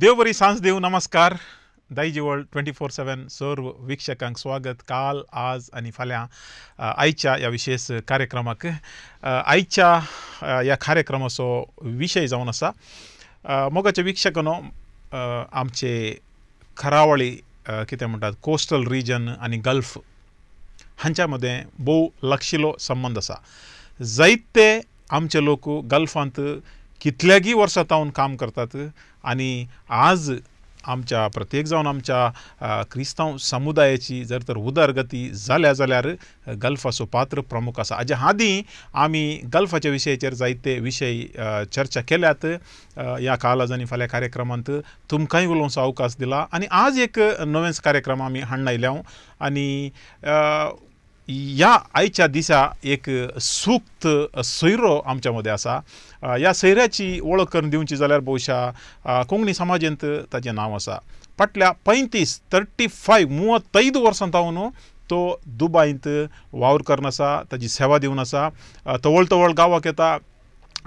बरी सांज देव नमस्कार Daijiworld twenty four seven सर्व वीक्षकांक स्वागत काल आज आणि फाल्या आयच्या ह्या विशेष कार्यक्रमाक आयच्या या कार्यक्रमाचो विशय जावन आसा मोगाचे विक्षकनो आमचे खरावळी किती म्हणतात कोस्टल रिजन आणि गल्फ हांच्या मध्ये बहु लक्षिलो संबंध असा जायते आमचे लोक गल्फांत कितल्यागी वर्सां काम करतात आणि आज आमच्या प्रत्येक जाऊन आमच्या क्रिस्तांव समुदायाची जर तर उदरगती झाल्या जाल्यार गल्फाचो पात्र प्रमुख असा हाज्या आधी आम्ही गल्फाच्या विषयाचेर जायते विषय चर्चा केल्यात या कालाजांनी फाल्या फाल्यां कार्यक्रमांत तुमकांय उलोवचो अवकाश दिला आनी आज एक नवेंच कार्यक्रम आमी हाडून आयल्या आनी या आईच्या दिसा एक सुक्त सोयरो आमच्या असा आसा ह्या सैऱ्याची ओळख करून दिवची जाल्यार बहुशा कोंकणी समाजांत ताचें नांव आसा फाटल्या पैतीस थर्टी फायव्ह मुवत्तैद वर्सां जावन तो दुबायंत वावर करन आसा ताची सेवा दिवन आसा तवळ तवळ गांवांक येता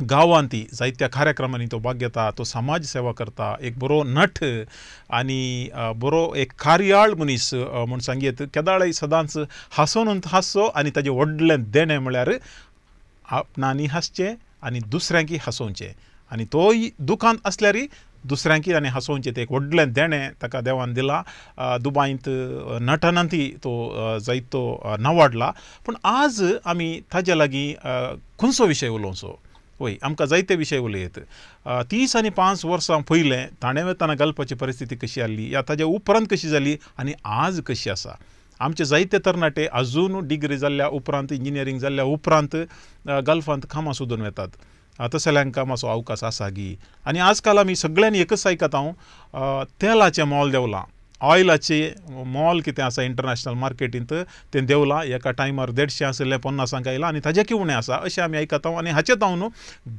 गांवांती जायत्या कार्यक्रमांनी तो भाग घेता तो समाजसेवा करता एक बरो नट आणि बरो एक कार्याळ मनीस म्हूण सांगीत केदाळय सदांच हांसोन हांसचो आणि ताजें वडले देणे म्हळ्यार आपणानी हसचे आणि दुसऱ्यांकी हसोवचे आणि तोय दुखांत असल्यारी दुसऱ्यांकी आणि हसोवचे ते एक वडले देणें ताका देवान दिलां दुबायंत नटनंती तो जायतो नावाडला पूण आज आमी ताज्या लागीं खंयचो विशय उलोवचो पोई आमकां जायते विशय उलयत तीस आनी पांच वर्सां पयलें ताणें वेताना घालपाची परिस्थिती कशी आसली या ताज्या उपरांत कशी जाली आनी आज कशी आसा आमचे जायते तरणाटे अजून डिग्री जाल्ल्या उपरांत इंजिनियरींग जाल्ल्या उपरांत गल्फांत कामां सोदून वेतात तसल्यांकां मातसो अवकाश आसा गी आनी आज काल आमी सगळ्यांनी एकच आयकता हांव तेलाचें मोल देंवलां ऑयलाचे मॉल कितें आसा इंटरनॅशनल मार्केटींत ते देवलां एका टायमार देडशें आशिल्लें पन्नासांक आयलां आनी ताजें किवणें आसा अशें आमी आयकता आनी हाचे हांव न्हू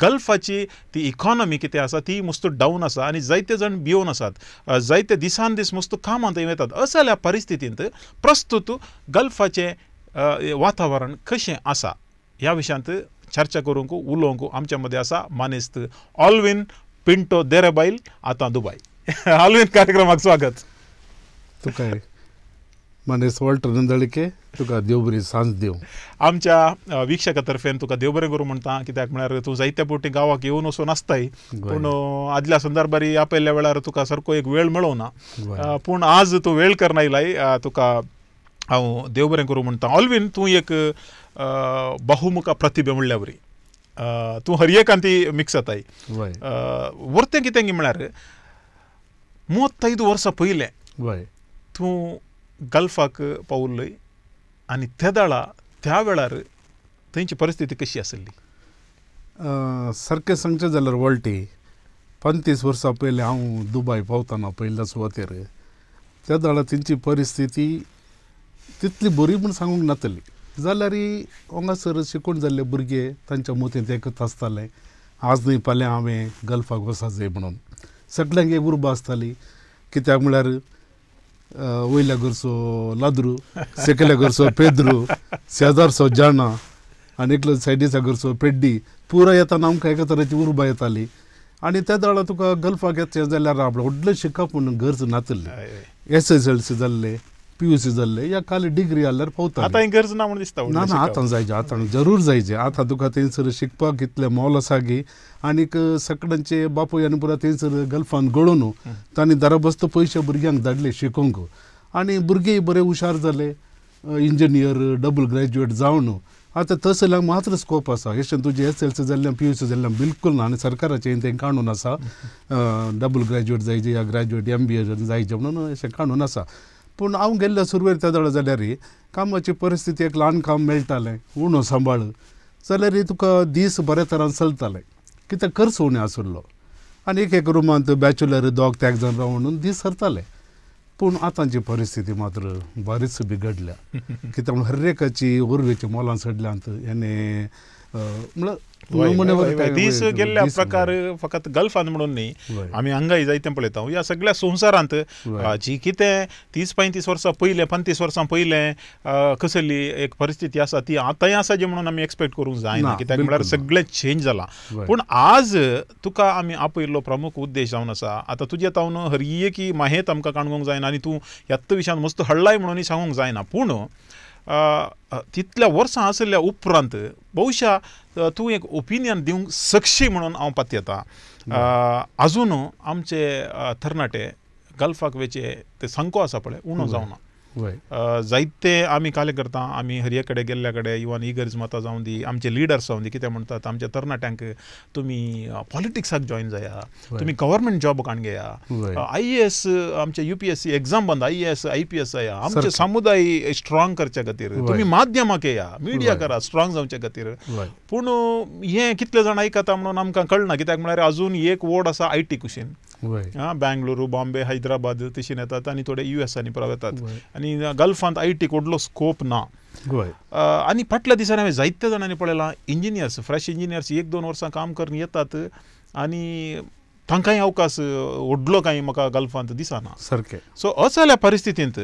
गल्फाची ती इकॉनॉमी कितें आसा ती मस्त डावन आसा आनी जायते जाण भिवन आसात जायते दिसान दीस मस्त कामांत येतात असल्या जाल्या परिस्थितींत प्रस्तुत गल्फाचें वातावरण कशें आसा ह्या विशयांत चर्चा करूंक उलोवंक आमच्या मदीं आसा मानेस्त ऑल्विन पिंटो देराबायल आतां दुबाय ऑलविन कार्यक्रमाक स्वागत तुका माने टर्न तुका देव बरी सांज देव आमच्या विक्षका तुका देव बरें करूं म्हणटा कित्याक म्हळ्यार तूं जायत्या पोटी गांवाक येवन वचून आसताय पूण आदल्या संदर्भारी आपयल्या वेळार तुका सारको एक वेळ मेळो ना पूण आज तूं वेळ करना येयलाय तुका हांव देव बरें करूं म्हणटा ऑलवीन तूं एक बहुमुखा प्रतिभे म्हणल्या बरी तूं हरएकान ती मिक्स जाताय व्हरतें कितें म्हळ्यार मुवत्तैद वर्सां पयलें तूं गल्फाक ಪೌಲ್ಲು आनी त्या दळा त्या वेळार थंयची परिस्थिती कशी आसली सारकें सांगचें जाल्यार वळटी पंतीस वर्सां पयलीं हांव दुबय पावताना पयल्या सुवातेर त्या दळा तेंची परिस्थिती तितली बरी म्हूण सांगूंक नातली जाल्यारय हांगासर शिकून जाल्ले भुरगे तांच्या मतींत एकत आसताले आज न्हय फाल्यां हांवें गल्फाक जाय म्हणून सगळ्यांक एक उर्बा आसताली कित्याक म्हळ्यार Uh, o ilagurso सेकेल्या sekelagurso pedru, seazarso जाणा आणि एकलो सायडीचा गरसो पेड्डी पुरा येताना आमकां एका तरेची उर्बा येताली आनी त्या दळा तुका गल्फाक येत जाल्यार राबलो व्हडलें शिकप म्हणून गरज नातले एस एस एल सी जाल्ले पीयूसी जाल्ले या काली डिग्री आल्यार पावता आतां गरज ना ಹಿಂಗೆ ಅರ್ಜಿ ना ना ना आतां जायचे आता जरूर जायचे आतां तुका थंयसर शिकपाक इतलें मोल आसा की आनीक सकडंचे बापूय आनी पुरा थंयसर गल्फान गळून तांणी दरबस्त पयशे भुरग्यांक धाडले शिकोंक आनी भुरगेय बरे हुशार जाले इंजिनियर डबल ग्रॅज्युएट जावन आतां तसल्याक मात्र स्कोप आसा अशें तुजें एस एल सी जाल्ल्यान पी यू सी जाल्ल्यान बिलकूल ना आनी सरकाराचें तें काणून आसा डबल ग्रॅज्युएट जायचे या ग्रॅज्युएट एम बी ए जायचे म्हणून अशें काणून आसा पूण हांव गेल्लो सुरवेर त्या जाल्यार कामाची परिस्थिती एक ल्हान काम मेळटालें उणो सांबाळ जाल्यार तुका दीस बरे तरान चलताले कित्याक खर्च उणें आसुल्लो आनी एक एक रुमांत बॅचलर दोग त्याग जाण राव म्हणून दीस सरताले पूण आतांची परिस्थिती मात्र बरीच बिघडल्या कित्याक हर हरेकाची उर्वेची मोलां सडल्यांत हेणे दीस गेल्ल्या प्रकार फकत गल्फान म्हणून न्ही आमी हांगाय जायते पळयता ह्या सगळ्या संवसारांत जी कितें तीस पैतीस वर्सां पयलें पंतीस वर्सां पयलें कसली एक परिस्थिती आसा ती आतांय आसा जी म्हणून आमी एक्सपेक्ट करूंक जायना कित्याक म्हळ्यार सगळें चेंज जालां पूण आज तुका आमी आपयल्लो प्रमुख उद्देश जावन आसा आतां तुजे तावन हरये की माहेत आमकां काणकोंक जायना आनी तूं ह्यात विशयान मस्त हळलाय म्हणून सांगूंक जायना पूण तितल्या वर्सां आसल्या उपरांत बहुशा तूं एक ओपिनियन दिवंक सक्षी म्हणून हांव पात येता आमचे तरणाटे गल्फाक वेचे ते संको आसा पळय उणो जावना जायते आम्ही आमी काले करता आमी हरये कडेन गेल्ल्या कडेन इवन इगर्ज माता दी आमचे लिडर्स जाऊन दी कितें म्हणतात आमच्या तरणाट्यांक तुमी पॉलिटिक्साक जॉईन जाया तुम्ही गव्हर्नमेंट जॉब काण घेया आय एस आमचे U P S C exam बंद I S I P S आमचे समुदाय स्ट्रॉंग करच्या खातीर तुम्ही माध्यमाक येया मिडिया करा स्ट्रॉंग जावच्या खातीर पूण हे कितले जाण आयकता म्हणून आमकां कळना कित्याक म्हळ्यार अजून एक वोड आसा आय टी कुशीन बॉम्बे हैद्राबाद तशी येतात आणि थोडे यु एसांनी पुराव येतात आनी गल्फांत आय टी व्हडलो स्कोप ना आणि फाटल्या दिसांनी हांवें जायत्या जाणांनी पळयलां इंजिनियर्स फ्रेश इंजिनियर्स एक दोन वर्सां काम करून येतात आणि तांकांय अवकाश व्हडलो कांय म्हाका गल्फांत दिसना सारखे सो असल्या परिस्थितींत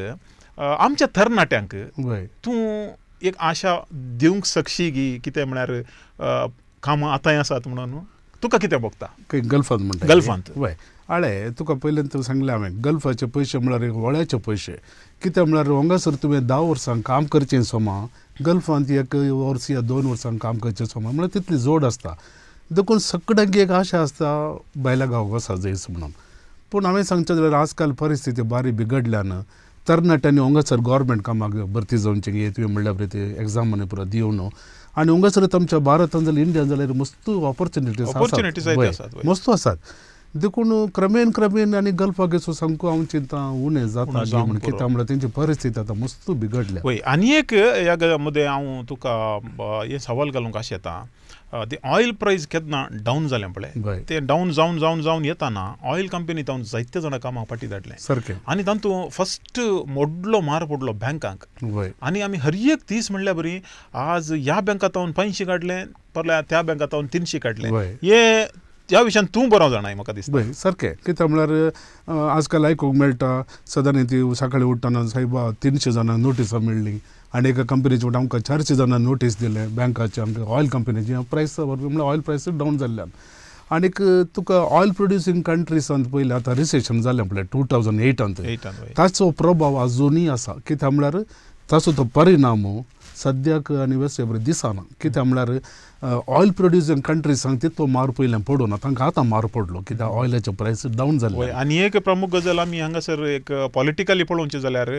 आमच्या तरणाट्यांक तूं एक आशा दिवंक सक्षी गी कितें म्हळ्यार कामां आतांय आसात म्हणून तुका कितें भोगता गल्फांत म्हणटा गल्फांत आळे तुका पयल्यान सांगलें हांवें गल्फाचे पयशे म्हळ्यार वळ्याचे पयशे कितें म्हळ्यार हांगासर तुवें धा वर्सांक काम करचें सोमा गल्फांत एक वर्स या दोन वर्सांक काम करचें सोमा म्हळ्यार तितली जोड आसता देखून सगळ्यांक एक आशा आसता बायला गांव वसा जयस म्हणून पूण हांवें सांगचें जाल्यार आजकाल परिस्थिती बारीक बिगडल्यान तरणाट्यांनी हांगासर गोवोरमेंट कामाक भरती जावचे हे तुवें म्हणल्यार ते एग्जामांनी पुरो दिवं न्हू आनी हांगासरूच तुमच्या भारतांत जाल्यार इंडियान जाल्यार मस्त ऑपॉर्च्युनिटीज मस्त आसात देखून क्रमेन क्रमेन आणि गल्फ घेसो सांगू हांव चिंता उणें जाता म्हण कित्याक म्हळ्यार तेंची परिस्थिती आता मस्त बिघडल्या पळय आनी एक या मध्ये हा तुका हे सवाल घालूंक आशें येता ते ऑयल प्रायस केदना डाऊन झाले पळय ते डाऊन जावन जावन जावन येताना ऑयल कंपनी तावन जायते जाणां कामां फाटी धाडलें सारकें आनी तांतू फस्ट मोडलो मार पडलो बँकांक आणि आम्ही हर एक दीस म्हणल्यार बरी आज या बँकात तावन पांयशीं काडलें परल्या त्या बँकात तावन तिनशीं काडलें हे ह्या विशयान तूं बरो जाणा म्हाका दिसता पळय सारकें कित्याक म्हणल्यार काल आयकूंक मेळटा सदां ती सकाळीं उठ्ठना सायबा तिनशे जाणां नोटिसां मेळ्ळी आनी एका कंपनीचे वटा आमकां चारशे जाणां नोटीस दिले बँकाचे आमकां ऑयल कंपनीची प्रायस म्हणल्यार ऑयल प्रायस डावन जाल्ल्यान आनीक तुका ऑयल प्रोड्युसींग कंट्रीसान पयलें आतां रिसेशन जालें पळय टू थावजंड एटांत ताचो प्रभाव आजुनूय आसा कित्याक म्हणल्यार ताचो तो परिणाम सद्याक आनी वेस्ट दिसना कित्याक म्हळ्यार ऑयल प्रोड्युसिंग कंट्री सांग तितलो मार पडू ना तांकां आतां मार पडलो कित्याक ऑयलाचे प्रायस डावन जाले आनी एक प्रमुख गजाल आमी हांगासर एक पॉलिटिकली पळोवचें जाल्यार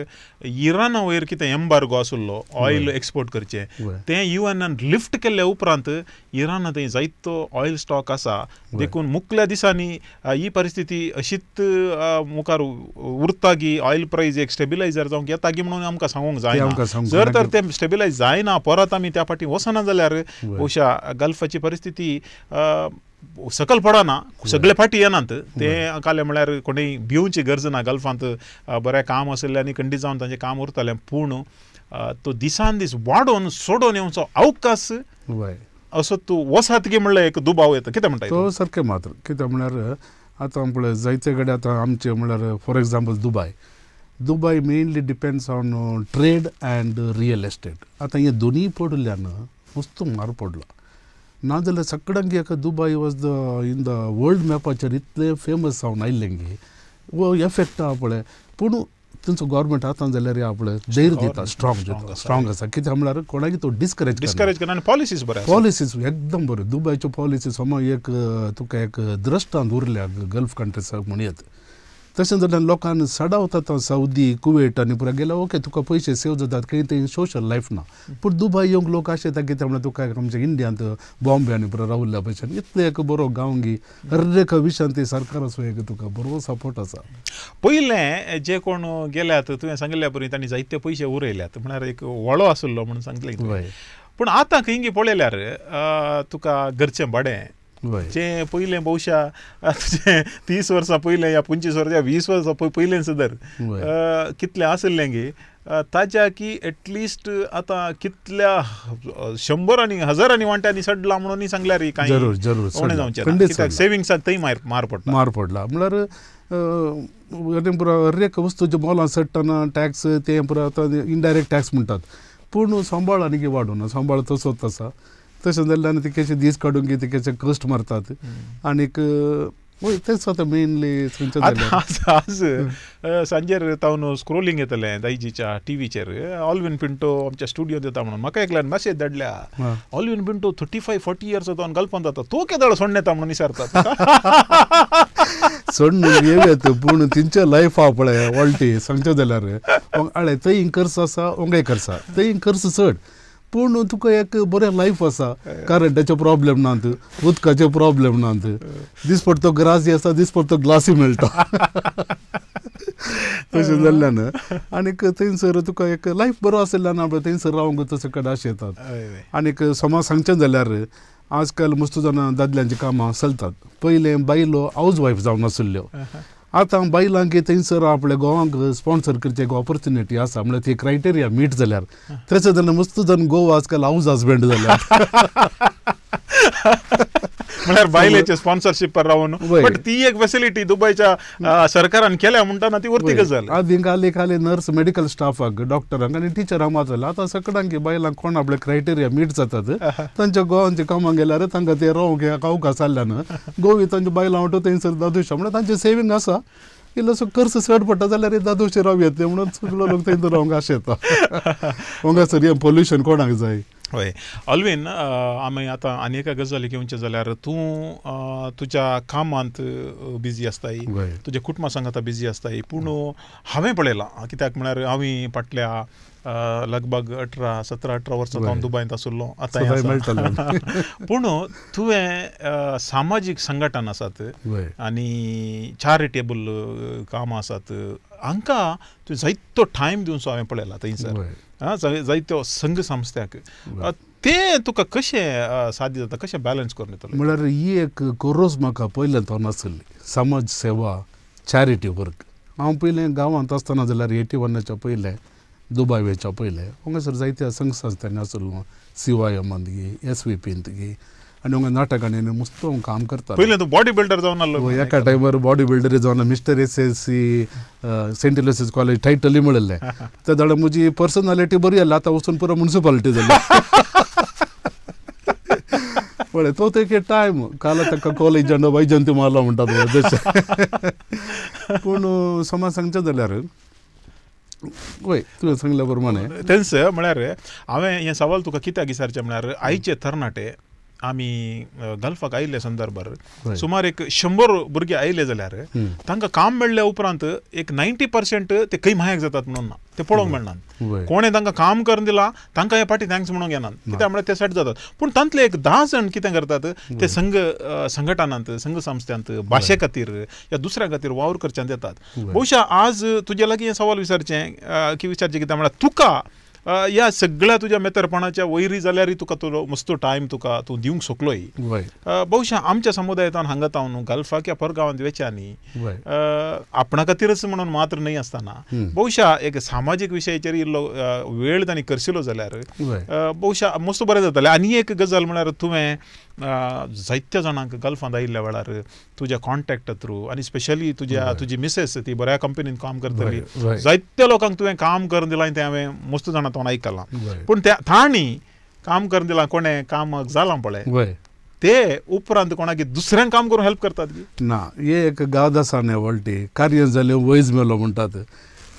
इराना वयर कितें एम्बार्गो आसलो ऑयल एक्सपोर्ट करचें तें यु एनान लिफ्ट केल्ल्या उपरांत इराना थंय जायतो ऑयल स्टॉक आसा देखून मुखल्या दिसांनी uh, ही परिस्थिती अशीच uh, मुखार उरता की ऑयल प्रायस एक स्टेबिलायझर जावंक येता की म्हणून आमकां सांगूंक जायना जर तर ते स्टेबिलायज जायना परत आमी त्या फाटी वचना जाल्यार अशा गल्फची परिस्थिती सकल पडना सगळे फाटी येनात ते काले म्हळ्यार कोणी भिवची गरज ना गल्फांत बरे काम असले आणि कंडी जावन तांचें काम उरतालें पूण तो दिसान दीस वाडोन सोडून येवचो अवकाश असो तूं वसात गे म्हणल्यार एक दुबाव येता कितें म्हणटा तो सारकें मात्र कितें म्हणल्यार आतां पळय जायते कडेन आतां आमचे म्हणल्यार for example Dubai Dubai mainly depends on trade and real estate आतां हे दोनीय पडल्यान वस्तू मार पडलो ನಾದಲ್ಲ ಸಕ್ಕಡಂಗಿ ಯಾಕೆ Dubai was the in the world ಮ್ಯಾಪಾಚರ್ ಇತ್ತಲೇ ಫೇಮಸ್ ಅವ್ನು ಐಲೆಂಗಿ ಓ ಎಫೆಕ್ಟ್ ಆಪಳೆ ಪುಣು ತಿನ್ಸು ಗೌರ್ಮೆಂಟ್ ಆತಂದ ಎಲ್ಲರಿ ಆಪಳೆ ಜೈರ್ ದೀತ ಸ್ಟ್ರಾಂಗ್ ಸ್ಟ್ರಾಂಗ್ ಅಸ ಕಿತ್ತೆ ಹಮ್ಲಾರ ಕೊಣಾಗಿ ತೋ ಡಿಸ್ಕರೇಜ್ ಡಿಸ್ಕರೇಜ್ ಕನ ಪಾಲಿಸೀಸ್ ಬರೆ ಪಾಲಿಸೀಸ್ ಎಕ್ದಮ್ ಬರೆ ದುಬೈ ಚೋ ಪಾಲಿಸೀಸ್ ಸಮ ಏಕ ತುಕ ಏಕ ದೃಷ್ಟ ಅಂದ ಉರ್ಲೆ ಗಲ್ಫ್ ಕಂಟ್ರೀಸ್ ಮುಣಿಯತ್ तशें जाल्यार लोकांक होता तो सावदी कुवेट आनी पुरा गेला ओके तुका पयशे सेव जातात खंय तरी सोशल लायफ ना पूण दुबई येवंक लोक अशे येता कित्याक म्हणल्यार तुका आमच्या इंडियांत बॉम्बे आनी पुरा रावल्ल्या पैसे इतले एक बरो गांवगी एक विशांत ते सरकार एक तुका बरो सपोर्ट आसा पयलें जे कोण गेल्यात तुवें सांगिल्ल्या परी त्यांनी जायते पयशे उरयल्यात म्हळ्यार एक व्हडो आसलो म्हणून पण पूण आतां खंय पळयल्यार तुका घरचें भाडें जे पयलें बहुशा तीस वर्सां पयलें या पंचवीस वर्सां वीस वर्सां पयलें सदर कितलें आसलें गे ताच्या की एटलिस्ट आतां कितल्या हजार हजारांनी वांट्यांनी सडला म्हणून रे कांय जरूर जरूर सेविंग्साक थंय मार पडला मार पडला म्हणल्यार अनेक पुरा हरेक वस्तू जे मोलां सडटना टॅक्स ते पुरो आतां इनडायरेक्ट टॅक्स म्हणटात पूण सांबाळ आनी वाडूना सांबाळ तसोच आसा तशें जाल्यान ती केशी दीस काडून ती केशे कश्ट मारतात आनीक तेच आतां मेनली आज सांजेर ताव न्हू स्क्रोलिंग येतलें दायजीच्या टीव्हीचेर ऑल्विन पिंटो आमच्या स्टुडियोंत येता म्हणून म्हाका एकल्यान मॅसेज धाडल्या Alvin Pinto thirty five forty years जावन गल्पान जाता तो केदाळ सोडण येता म्हणून विचारतात सोडण येव्यात पूण तिंचे लायफ आहा पळय वॉल्टी सांगचे जाल्यार आळे थंय इंकर्स आसा ओंगाय करसा थंय इंकर्स चड पूण तुका एक बरे लायफ आसा करंटाचे प्रॉब्लेम नात उदकाचे प्रॉब्लेम नात दीस पर तो ग्रासी आसा दीस पर तो ग्लासी मेळटा तशें जाल्ल्यान आनीक थंयसर तुका एक लायफ बरो आशिल्ल्यान थंयसर रावंक तसो कडाश येतात आनीक समाज सांगचें जाल्यार आजकाल मस्त जाणां दादल्यांची कामां चलतात पयलें बायलो हावज वायफ जावन आसल्यो आतां बायलांक थंयसर आपल्या गोवांक स्पॉन्सर करचे ऑपॉर्च्युनिटी आसा म्हणल्यार ती क्रायटेरिया मीट जाल्यार थंयसर जाल्यार मस्त जावन गोवा आजकाल हाऊज हजबंड जाल्या म्हळ्यार बायलेचे स्पॉन्सरशीप रावून बट ती एक फेसिलिटी दुबयच्या सरकारान केल्या म्हणटा ती वरती गजाल आदी खाली खाली नर्स मेडिकल स्टाफाक डॉक्टरांक आनी टिचरांक मात जाल्या आतां सगळ्यांक बायलांक कोण आपले क्रायटेरिया मीट जातात तांच्या गोवांच्या कामांक गेल्यार तांकां ते रोव कावका सारल्यान गोवी तांच्या बायलां वटो थंयसर दादूश म्हणल्यार तांचे सेविंग आसा इल्लोसो कर्स चड पडटा जाल्यार येदा दोशे राव म्हणून सगळो लोक थंय रावंक आशें येता हांगासर हें पोल्युशन कोणाक जाय हय ऑल्वेन आमी आतां आनी एका गजाली घेवचे जाल्यार तूं तुज्या कामांत बिजी आसताय तुज्या कुटुंबा सांगता बिजी आसताय पूण हांवें पळयलां कित्याक म्हळ्यार हांवें फाटल्या लगभग अठरा सतरा अठरा वर्सां हांव दुबयंत आसुल्लो आतां पूण तुवें सामाजीक संघटन आसात आनी चॅरिटेबल कामां आसात हांकां तुवें जायतो टायम दिवचो हांवें पळयला थंयसर जायत्यो संघ संस्थ्याक तें तुका कशें साद्य जाता कशें बॅलन्स करून येतलें म्हळ्यार ही एक कोरोस म्हाका पयल्यान तो आसली समाज सेवा चॅरिटी वर्क हांव पयलें गांवांत आसतना जाल्यार एटी वनाच्या पयलें ದುಬಾಯಿವೆ ಚಪೈಲೆ ಉಂಗೆ ಸರ್ ಜೈತೆ ಸಂಘ ಸರ್ ಸಿ ವಾಯ ಮಂದಿಗೆ ಎಸ್ ವಿ ಪಿ ಅಂತಗಿ ಆ್ಯಂಡ್ ಉಂಗೆ ನಾಟಕ ನೇನು ಮುಸ್ತು ಅವ್ನು ಕಾಮ್ ಕರ್ತಾರೆ ಪೈಲೆ ಅದು ಬಾಡಿ ಟೈಮರ್ body builder mister S S C saint Aloysius college title ಮುಜಿ ಪರ್ಸನಾಲಿಟಿ ಬರೀ ಅಲ್ಲ ಆತ ವಸ್ತುನ್ ಪೂರ ಮುನ್ಸಿಪಾಲಿಟಿದಲ್ಲ ಒಳ್ಳೆ ಟೈಮ್ ಕಾಲ ತಕ್ಕ ಕಾಲೇಜ್ ಅಂಡ ವೈಜಂತಿ ಮಾಲ ಉಂಟದು ಪೂರ್ಣ ಸಮಾಜ ಸಂಘದಲ್ಲಾರು वय तुवें सांगले प्रमाणे तेंस म्हळ्यार हांवें हें सवाल तुका कित्याक विचारचें म्हळ्यार आयचे तरणाटे आमी घालपाक आयिल्ले संदर्भात सुमार एक शंभर भुरगे आयले जाल्यार तांकां काम मेळ्ळ्या उपरांत एक नायन्टी पर्सेंट ते खंय मायक जातात म्हणून ना ते पळोवंक मेळनात कोणें तांकां काम करून दिला तांकां हे फाटी थँक्स म्हणूंक येनात कित्याक म्हणल्यार ते सेट जातात पूण तांतले एक धा जण कितें करतात ते संघ संघटनांत संघ संस्थांत भाशे खातीर या दुसऱ्या खातीर वावर करच्यान येतात बहुशा आज तुजे लागीं हे सवाल विचारचें की विचारचें कित्याक म्हळ्यार तुका या सगळ्या तुझ्या मेतरपणाच्या वैरी जाल्यार तुका तो मस्तो टायम तुका तूं दिवंक सोकलोय बहुशा आमच्या समुदायांतून हांगा ताव न्हू गाल्फा किंवा परगांवांत आपणा खातीरच म्हणून मात्र न्हय असताना बहुशा एक सामाजीक विशयाचेर इल्लो वेळ तांणी करशिल्लो जाल्यार बहुशा मस्त बरें जातालें आनी एक गजाल म्हळ्यार तुवें जायत्या जाणांक गल्फांत आयिल्ल्या वेळार तुज्या कॉन्टॅक्टा थ्रू आनी स्पेशली तुज्या तुजी मिसेस ती बऱ्या कंपनीन काम करतली जायत्या लोकांक तुवें काम करून दिलां तें हांवें मस्त जाणां तोंड आयकलां पूण त्या तांणी काम करून दिलां कोणें काम जालां पळय ते उपरांत कोणाक दुसऱ्यांक काम करून हेल्प करतात ना हे एक गाद आसा नेवळटी कार्य जालें वयज मेलो म्हणटात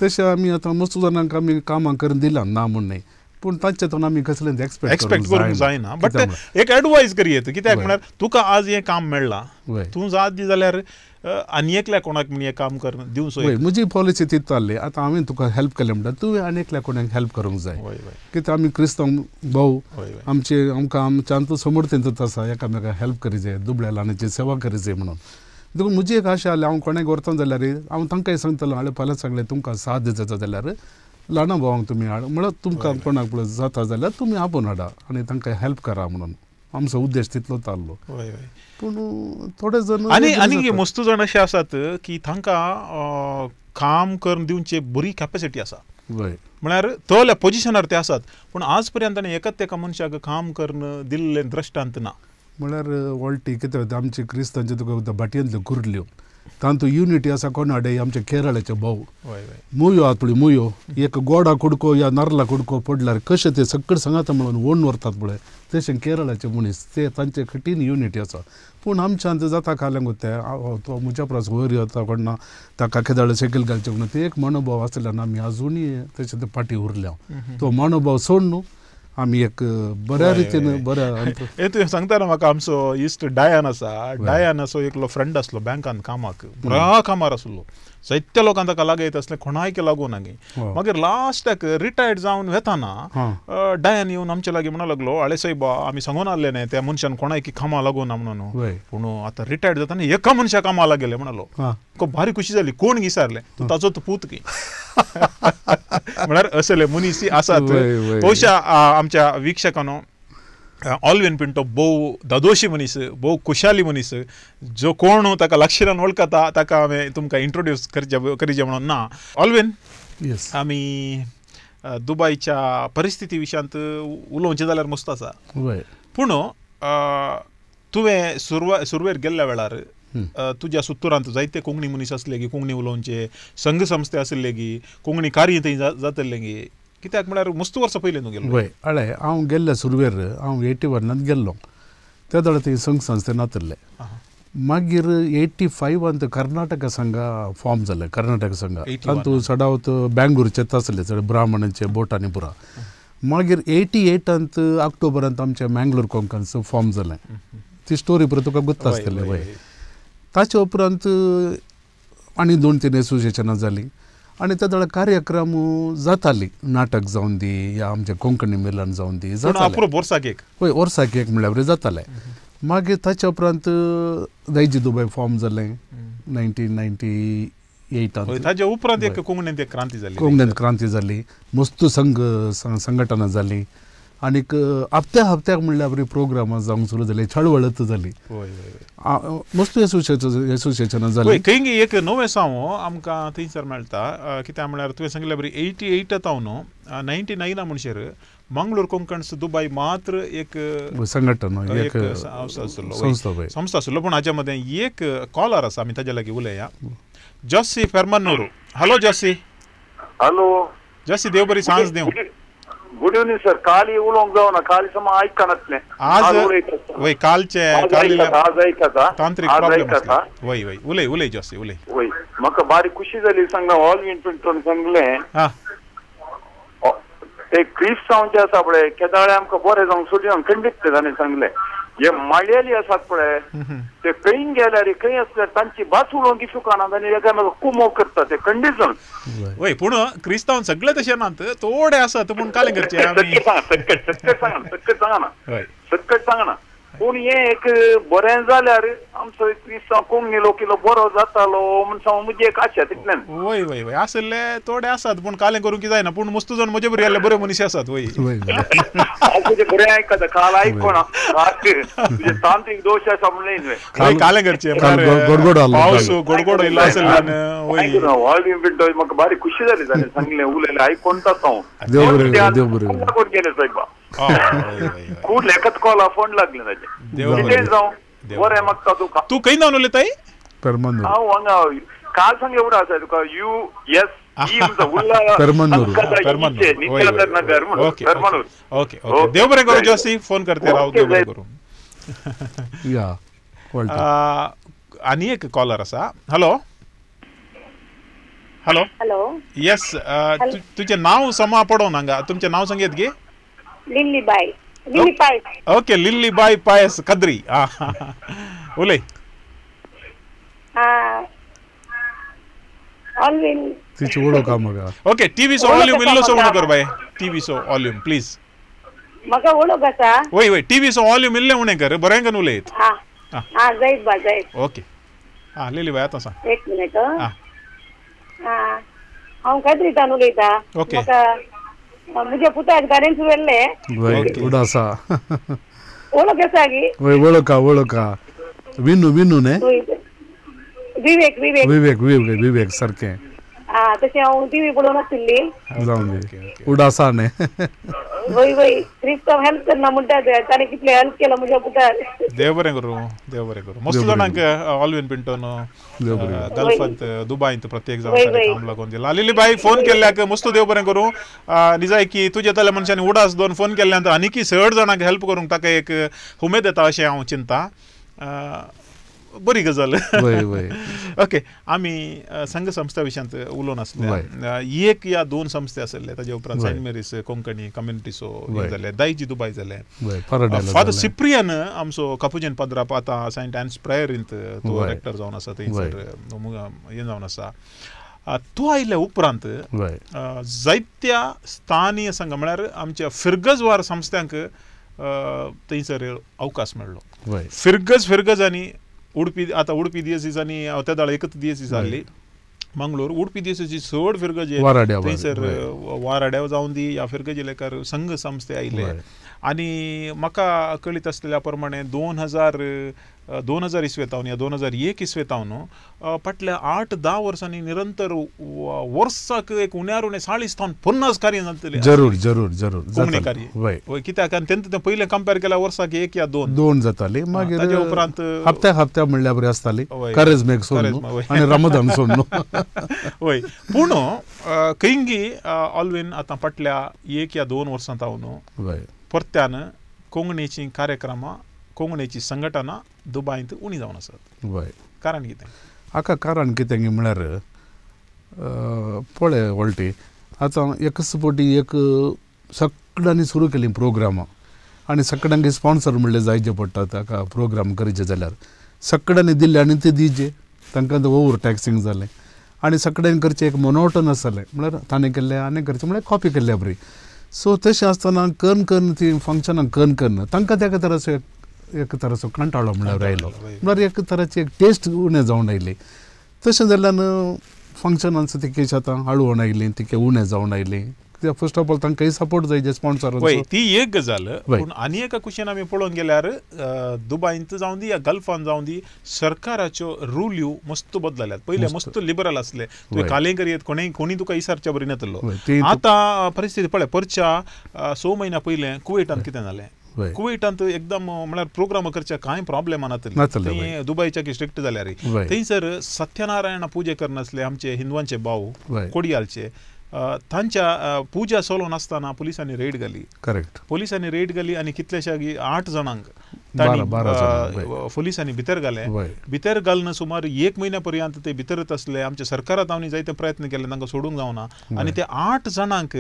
तशें आमी आतां मस्त जाणांक आमी कामां करून दिलां ना म्हूण न्ही पूण तांचे तातून आमी कसले एक्सपेक्ट एक्सपेक्ट करूंक जायना बट एक एडवायज करी येता कित्याक म्हळ्यार तुका आज हें काम मेळ्ळां तूं जात दी जाल्यार आनी एकल्या कोणाक म्हण काम कर दिवं म्हजी पॉलिसी तीच आता आतां हांवें तुका हेल्प केलें म्हणटा तुवें आनी एकल्या कोणाक हेल्प करूंक जाय कित्याक आमी क्रिस्तांव भाऊ आमचे आमकां आमच्यान समोर तेंतूच आसा एकामेकाक हेल्प करी जाय दुबळ्या ल्हानाची सेवा करी जाय म्हणून देखून म्हजी एक आशा जाली हांव कोणाक व्हरता जाल्यार हांव तांकांय सांगतलो हांवें फाल्यां सांगलें तुमकां साथ दिता जाल्यार लाडा भावांक तुमी हाड म्हळ्यार तुमकां कोणाक पळय जाता जाल्यार तुमी आपोवन हाडा आनी तांकां हेल्प करा म्हणून आमचो उद्देश तितलोच आसलो पूण थोडे जण आनी आनी मस्तू जाण अशे आसात की तांकां काम करून दिवचे बरी कॅपेसिटी आसा म्हळ्यार तोल्या पोजिशनार ते आसात पूण आज पर्यंत ताणें एकच एका मनशाक काम करून दिल्लें दृश्टांत ना म्हळ्यार वॉल्टी कितें आमचे क्रिस्तांचे तुका भाटयेंतल्यो कुर्ल्यो ತಾಂತು ಯೂನಿಟಿ असा कोणाडे ಆಮಚೆ ಕೇರಳಚೆ भाऊ मुयो ಆತ್ಪುಳಿ मुयो एक गोडा कुडको या नरला कुडको पडल्यावर कसे ते सकड सांगाता म्हणून ओण व्हरतात पळय तशें केरळाचे मनीस ते तांचे कठीण युनिटी आसा पूण आमच्यान ते जाता खाल्यांग ते तो मुच्या परस वयर येता कोणना ताका केदाळ सेकेल घालचे म्हणून ते एक मनोभाव आसल्यान आमी आजुनी तशें ते फाटी उरल्या तो मनोभाव सोड न्हू आमी एक बऱ्या रितीन बऱ्या तुवें सांगता म्हाका आमचो इश्ट डायन आसा डायन असो एकलो फ्रेंड आसलो बँकान कामाक बरा कामार आसलो ಸೈತ್ಯಲೋಕ असले कोणाक लागून ಖುಣಾಯ್ಕೆ हो. मागीर लास्टाक रिटायर्ड जावन वेताना डायन येऊन आमच्या लागी म्हणा लागलो आळे साहेब आम्ही सांगून आले नाही त्या मनशान कोणाक कामा ना म्हणून पूण आता रिटायर्ड जाताना एका मनशा कामाला गेले म्हणालो भारी खुशी झाली कोण विसारले ताचो तो पूत की म्हळ्यार असले मनीस आसात पयशा आमच्या वीक्षकांनो पिंटो ಪಿಂಟೊ ददोशी मनीस मनीस खुशाली मनीस मनीस जो हो, ताका लक्षणान वळखता ताका हांवें तुमकां इंट्रोड्यूस ಇಂಟ್ರೊಡ್ಯೂಸ್ ಕರಿಜ म्हणून ना ऑलविन यस आमी दुबयच्या परिस्थिती विशयांत उलोवचें जाल्यार मस्त आसा पूण तुवें सुरवा सुरवेर गेल्ल्या वेळार तुज्या सुत्तुरांत जायते कोंकणी मनीस आसले की कोंकणी उलोवचे संघ संस्थे आसले की कोंकणी कार्य थंय जातले कित्याक म्हळ्यार मस्त वर्सां पयलीं न्हू गेल्लो हय हळे हांव गेल्ले सुरवेर हांव एटी वनांत गेल्लो त्या दोळा थंय संघ संस्थेन आतरले मागीर एटी फायवांत कर्नाटका संघा फॉर्म जाले कर्नाटक संघ तातूंत सडावत बँगलोरचे तसले चड ब्राह्मणांचे बोटांनी पुरा मागीर एटी एटांत ऑक्टोबरांत आमचे मँगलोर कोंकांचं फॉर्म जालें ती स्टोरी पुरो तुका गुत्त आसतले वय ताचे उपरांत आनी दोन तीन एसोसिएशनां जालीं आणि ते कार्यक्रम जाताली नाटक जाऊन दी या आमच्या कोंकणी मिलन जाऊन दी जाताले वर्साक एक वर्साक एक जाताले मागीर ताच्या उपरांत दैजी दुबय फॉर्म झाले नायन्टीन नायन्टी एटांत ताच्या उपरांत एक क्रांती झाली क्रांती झाली मस्तू संघ संघटना झाली आणि हप्त्या हप्त्याक म्हणल्या बरी प्रोग्राम जाऊन सुरू झाले छळवळत झाली मस्त एसोसिएशन झाली खंय एक नवे सांव आमकां थंयसर मेळटा कित्याक म्हळ्यार तुवें सांगल्या बरी एटी एट आतां न्हू नायन्टी नायना म्हणशेर मंगळूर कोंकण दुबय मात्र एक संघटन एक संस्था संस्था आसलो पूण हाच्या मदें एक कॉलर आसा आमी ताज्या लागीं उलया जॉसी फेर्मनूर हॅलो जॉसी हॅलो जॉसी देव बरी सांज देव ಗುಡ್ ಸರ್ ವೈ ವೈ ವೈ ವೈ ಕಾಲ್ಚೆ ಮಕ್ಕ ಬಾರಿ ಆಲ್ ಕ್ರೀಸ್ ಕೆಲವು ಸುಳ್ಳಿ Malélio असतात पड़े ते कैन गॅलरी कै असल्यार त्यांची भात उडोवन दिसू कानात आनी एकामेकाक कुमो करता ते कंडिशन वय पूण क्रिस्तांव सगळे तशें नात थोडे आसात पूण कालें सांग सक्कट सांगा सांगना सक्कट सक्कट सांगना पूण हे एक बरें जाल्यार आमचो एक वीस कोम गेलो किलो बरो जातालो म्हण सांग म्हजी एक आशा तितल्यान वय वय वय आसले थोडे आसात पूण कालें करूंक कितें जायना पूण मस्त जावन म्हजे बरी आसले बरे मनीस आसात वय बरें आयकता काल आयकोना तुजे तांत्रीक दोश आसा म्हणून कालें करचे गडगड पावस गडगड येयलो आसल्यान व्हड पिड्डो म्हाका बारीक खुशी जाली जालें सांगलें उलयलें आयकोन जाता हांव देव खूप लेखत कॉल फोन लागले त्याचे जाऊ बरें आहे मग तू काही जाऊन ताई करमंदूर हांव हांगा काल सांग एवढं असा तुका यू एस ओके देव बरे करू जोसी फोन करते राव देव बरे करू या एक कॉलर असा हॅलो हॅलो हॅलो येस तुझे नाव समा पडोन हांगा तुमचे नाव सांगेत गे लिल्लीबाई लिल्ली पायस ओके लिल्लीबाई पायस कद्री उलय तिची ओळख मग ओके टीव्ही सो ऑल्यूम इल्लो सो म्हणू कर बाय टीव्ही सो ऑल्यूम प्लीज मका ओळख आसा वय वय टीव्ही सो ऑल्यूम इल्ले उणे कर बरें कन उलयत हा हा जायत बा जायत ओके हा लिली बाय आतां सांग एक मिनिट हा हांव कात्रीतान उलयतां ओके मुझे पुता है गार्डन वेले वे सा ओलो ने विवेक विवेक विवेक विवेक विवेक सर तशी हांव टीव्ही पळोवन आशिल्ली जावन दी उडासान वय वय क्रिस्तांव हेल्प करना म्हणटा ते ताणें कितलें हेल्प केला म्हज्या मुद्दा देव बरें करूं देव बरें करूं मस्त जाणांक ऑलवेन पिंटोन गल्फांत दुबायंत प्रत्येक जावन काम लागून दिला आलेली बाई फोन केल्याक मस्त देव बरें करूं की तुझे तले मनशांनी उडास दोन फोन केल्ल्यान आनीकी सड जाणांक हेल्प करूंक ताका एक उमेद येता अशें हांव चिंता बरी गजाल ओके आम्ही संघ संस्था विषयांत उलोवन आसले एक या दोन संस्थे आसले ताज्या उपरांत सेंट मेरीस कोंकणी सो जाले दायजी दुबय जाले फादर सिप्रियन आमचो कापुजन पाद्राप आतां सेंट एन्स इंत तो रेक्टर जावन आसा थंयसर हें जावन आसा तो आयल्या उपरांत जायत्या स्थानीय संघ म्हळ्यार आमच्या फिरगजवार संस्थांक थंयसर अवकाश मेळ्ळो फिरगज फिरगज आनी उडपी आता उडपी दियदिस आणि त्यादा एकच दिस आली मंगळलोर उडपी दियसीची चोड फिरगा जे थंसर वाराड्या जाऊन या फिरगे जे संघ संस्था आय आणि म्हाका कळीत आसलेल्या दोन हजार दोन हजार इसवेतावन या दोन हजार एक इसवेतावन फाटल्या आठ धा वर्सांनी निरंतर वर्साक एक उण्यार उणे साळीस थावन पन्नास कार्य जातले जरूर जरूर जरूर कार्य कित्याक आनी तेन्ना तें पयलें कंपेर केल्या वर्साक एक या दोन दोन जाताले मागीर त्याच्या उपरांत हप्त्या हप्त्या बरे बरें करेज मेक सोडून आणि रमदान सोडून होय पूण कैंगी ऑल्वेन आता फाटल्या एक या दोन वर्सां न्हू परत्यान कोंकणीची कार्यक्रमां कोंकणीची संघटना दुबायंत उणी जावन आसात हय कारण कितें हाका कारण कितें म्हळ्यार पळय वळटी आतां एकच फावटी एक सगळ्यांनी सुरू केली प्रोग्रामां आनी सगळ्यांक स्पॉन्सर म्हणले जायचे पडटा ताका प्रोग्राम करचे जाल्यार सगळ्यांनी दिल्ले आनी ते दिजे तांकां ओवर टॅक्सींग जालें आनी सगळ्यांनी करचें एक मोनोटन आसलें म्हळ्यार ताणें केल्लें आनी करचें म्हळ्यार कॉपी केल्ल्या बरी सो तशें आसतना कन कन ती फंक्शनाक कन करना तांकां त्या तराचो एक एक तराचो कंटाळो म्हणल्यार आयलो म्हणल्यार एक तराची एक टेस्ट उणें जावन आयली तशें जाल्यान फंक्शनांचो तिके शेतां हळुवण आयली तिकें उणें जावन आयली फर्स्ट ऑफ ऑल तांकां काही सपोर्ट जाय जे स्पॉन्सर ती एक गजाल पण आनी एका क्वेश्चन आम्ही पळोवंक गेल्यार दुबायंत जावं दी या गल्फान जावं दी सरकाराच्यो रुल्यो मस्त बदलल्यात पहिले मस्त लिबरल असले तुवें कालें करयेत कोणें कोणी तुका इसारच्या बरी नातलो आता परिस्थिती पळय परच्या स म्हयन्या पयलें कुवेटान कितें जालें कुवेटांत एकदम म्हळ्यार प्रोग्राम करच्या कांय प्रॉब्लेम नातले दुबयच्या स्ट्रिक्ट जाल्यार थंयसर सत्यनारायण पुजे करनासले आमचे हिंदूंचे भाऊ कोडियालचे तांच्या पूजा सोलो आसतना पोलिसांनी रेड घाली करेक्ट पोलिसांनी रेड घाली आनी कितलेशाक आठ जाणांक पोलिसांनी भितर घाले भितर घालणं सुमार एक म्हयन्या पर्यंत ते भितरच असले आमच्या सरकारात आम्ही जायते प्रयत्न केले तांकां सोडूंक जावना आणि ते आठ जणांक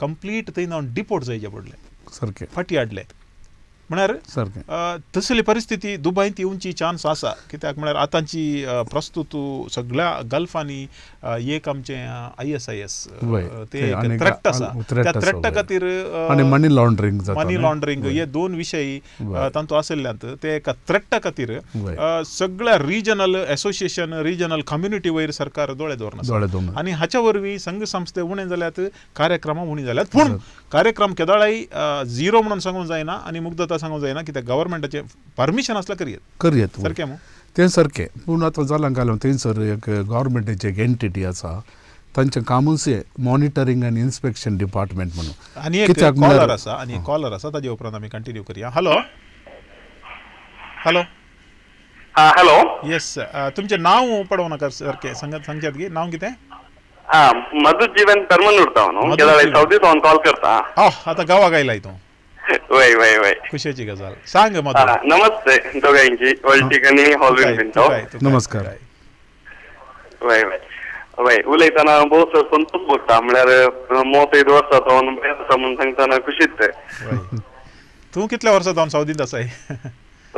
कंप्लीट थंय जावन डिपोर्ट जायचे पडले सारखे फाटी हाडले म्हळ्यार तसली परिस्थिती दुबईत येऊनची चान्स असा कित्याक म्हळ्यार आतांची प्रस्तुत सगळ्या गल्फांनी एक आमचे आय एस आय एस ते थ्रेट असा त्या खातीर मनी लॉन्ड्रिंग मनी लॉन्ड्रिंग हे दोन विषय तांतू आशिल्ल्यात ते एका थ्रेटा खातीर सगळ्या रिजनल असोसिएशन रिजनल कम्युनिटी वयर सरकार दोळे दवरना आणि हाच्या वरवी संघ संस्थे उणे झाल्यात कार्यक्रम उणी झाल्यात पण कार्यक्रम केदाळाय झिरो म्हणून सांगू जायना आणि मुग्धता तुका ना जायना कित्याक गव्हर्मेंटाचें परमिशन आसल्यार करयेत करयेत सारकें मू तें सारकें पूण आतां जालां ते थंयसर एक गव्हर्मेंटाची एक एंटिटी आसा तांचे कामूचे मॉनिटरिंग आनी इन्स्पेक्शन डिपार्टमेंट म्हणून आनी एक कॉलर आसा आनी एक कॉलर आसा ताजे उपरांत आमी कंटिन्यू करया हॅलो हॅलो हॅलो येस तुमचें नांव पडोवं नाका सारकें सांगत सांगच्यात की नांव कितें मधुजीवन करमन उरता न्हू सावदी सावन कॉल करता आतां गांवाक आयलाय तूं वय वय वय खुशाची गजाल सांग मग नमस्ते दोघांची वळटिकणी हॉलवीन पिंटो नमस्कार वय वय वय उलयताना बहुत संतोष भोगता म्हणल्यार मोतैद वर्सा जावन बरें आसा खुशीत तूं कितल्या वर्सा जावन सावदींत आसाय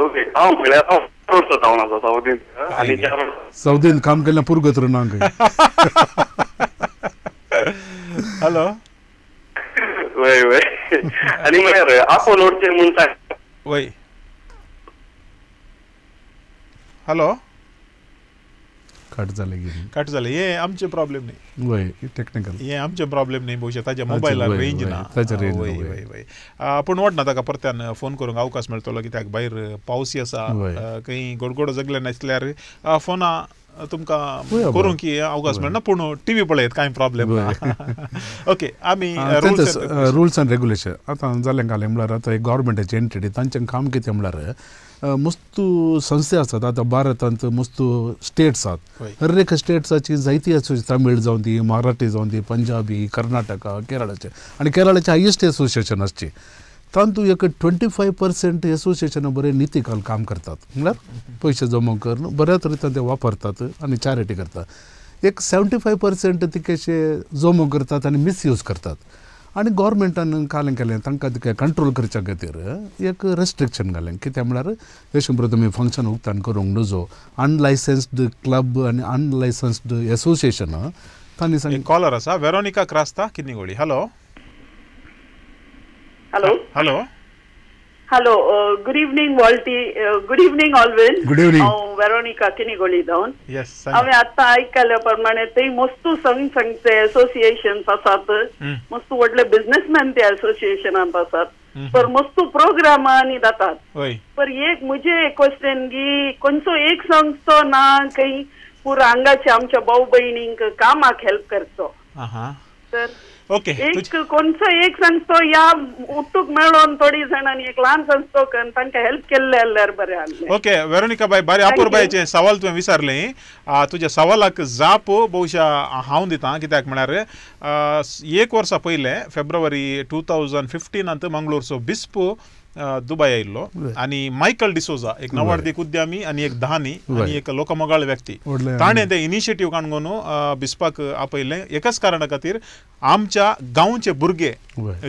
ओके हांव म्हळ्यार म्हणजे हांव वर्सा जावन आनी चार काम केल्ल्यान पुरगत्र ना हॅलो அனிமையாரு ஆப்போ நோட்ஸ் म्हणतात वय हॅलो कट झाले गेली कट झाले हे आमचे प्रॉब्लेम नाही टेक्निकल हे आमचे प्रॉब्लेम नाही भविष्य ताच्या मोबाईल रेंज ना आपण वाटणार ताका परत्यान फोन करून अवकाश की कित्याक बाहेर पावसी काही काही गोडगोड जगले नासल्यार फोना तुमका करूंक की अवकाश मेळना पूण टीव्ही पळयत कांय प्रॉब्लेम ओके आमी रुल्स एंड रेगुलेशन आतां जालें घालें म्हणल्यार आतां एक गव्हर्मेंटाची एंटिटी तांचें काम कितें म्हणल्यार मस्तू संस्थे आसात आतां भारतांत मस्तू स्टेट्स आसात हर एक स्टेट्साची जायती असोसिएशन तामीळ जावं दी मराठी जावन दी पंजाबी कर्नाटका केरळाचे आनी केरळाचे हायेस्ट असोसिएशन आसची तांतू एक ट्वेंटी फायव पर्सेंट बरे बरें काल काम करतात म्हळ्यार पैसे जमा करून बऱ्या तरेन ते वापरतात आणि चॅरिटी करतात एक सेवेंटी फायव पर्सेंट तिकेशे जमो करतात आणि मिसयूज करतात आणि गोवोरमेंटान कालें केलें तांकां तिका कंट्रोल करच्या खातीर एक रेस्ट्रिक्शन घालें कित्या म्हळ्यार अशें बरोबर तुमी फंक्शन उक्तान करूंक नजो अनलायसन्स्ड क्लब आनी अनलायसन्स्ड एसोसिएशन तांणी सांग कॉलर आसा वेरोनिका क्रास्ता किन्नी गोळी hello hello hello hello good evening Walty good evening Alwyn good evening गोळी वेरोनिका किनिगोळी जाऊन हांवें आता ऐकल्याप्रमाणे ते मस्तू संघ संघचे असोसिएशन आसात मस्त मस्तू व्हडले बिझनेसमॅन ते असोसिएशन असतात हं. पर मस्तू आणि जातात पर एक मुझे क्वेश्चन की कोणचो एक तो ना काही पुरा अंगाच्या आमच्या भाऊ बहिणींक कामाक हेल्प करतो तर ओके एक कोणचो एक सांगतो या उठूक मेळोन थोडी जाणांनी एक लहान संस्थोक तांकां हेल्प केल्ले जाल्यार बरें आसलें ओके वेरोनिका बाय बरें आपूरबायचे सवाल तुवें विचारले तुज्या सवालाक जाप बहुशा हांव दिता कित्याक म्हळ्यार एक वर्सा पयले फेब्रुवारी टू थावजंड फिफ्टीनांत मंगळूरचो बिस्प दुबई आयिल्लो आणि मायकल डिसोजा एक नवार्दीक उद्यमी आणि एक धानी आणि एक लोकमोगाळ व्यक्ती ताणे ते इनिशिएटीव काणकोन भिसपाक आपयले एकाच कारणा खातीर आमच्या गावचे भुरगे